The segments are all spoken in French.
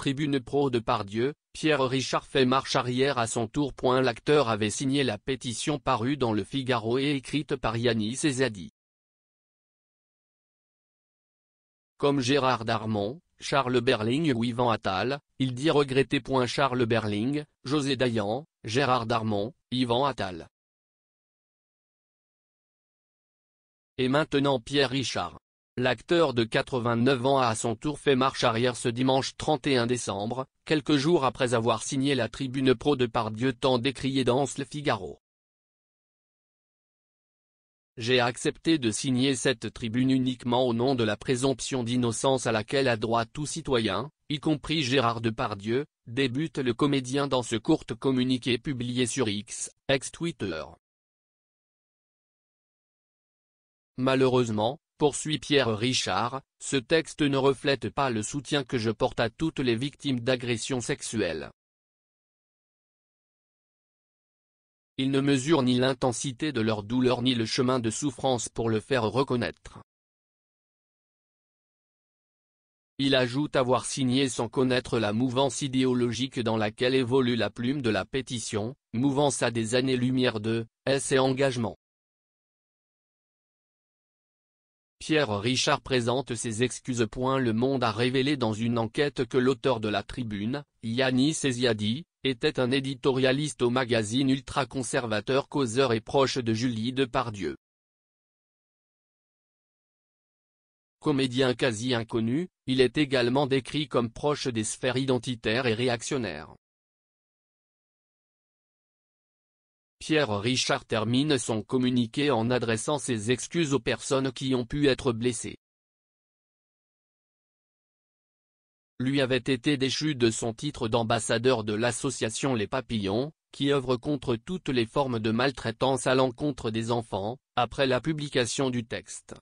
Tribune Pro de Pardieu, Pierre Richard fait marche arrière à son tour. L'acteur avait signé la pétition parue dans le Figaro et écrite par Yannis Ezadi. Comme Gérard Darmon, Charles Berling ou Yvan Attal, il dit regretter. Charles Berling, José Dayan, Gérard Darmon, Yvan Attal. Et maintenant Pierre Richard. L'acteur de 89 ans a à son tour fait marche arrière ce dimanche 31 décembre, quelques jours après avoir signé la tribune pro de Pardieu tant décriée dans Le Figaro. J'ai accepté de signer cette tribune uniquement au nom de la présomption d'innocence à laquelle a droit tout citoyen, y compris Gérard Depardieu, débute le comédien dans ce court communiqué publié sur X, ex-Twitter. Malheureusement, poursuit Pierre Richard, ce texte ne reflète pas le soutien que je porte à toutes les victimes d'agressions sexuelles. Il ne mesure ni l'intensité de leur douleur ni le chemin de souffrance pour le faire reconnaître. Il ajoute avoir signé sans connaître la mouvance idéologique dans laquelle évolue la plume de la pétition, mouvance à des années-lumière de, S et engagement. Pierre Richard présente ses excuses. Le Monde a révélé dans une enquête que l'auteur de la tribune, Yannis Eziadi, était un éditorialiste au magazine ultra-conservateur causeur et proche de Julie Depardieu. Comédien quasi inconnu, il est également décrit comme proche des sphères identitaires et réactionnaires. Pierre Richard termine son communiqué en adressant ses excuses aux personnes qui ont pu être blessées. Lui avait été déchu de son titre d'ambassadeur de l'association Les Papillons, qui œuvre contre toutes les formes de maltraitance à l'encontre des enfants, après la publication du texte.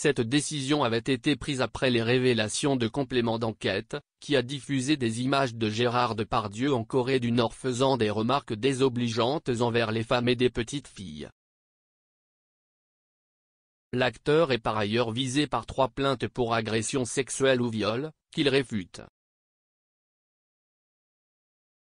Cette décision avait été prise après les révélations de complément d'enquête, qui a diffusé des images de Gérard Depardieu en Corée du Nord faisant des remarques désobligeantes envers les femmes et des petites filles. L'acteur est par ailleurs visé par trois plaintes pour agression sexuelle ou viol, qu'il réfute.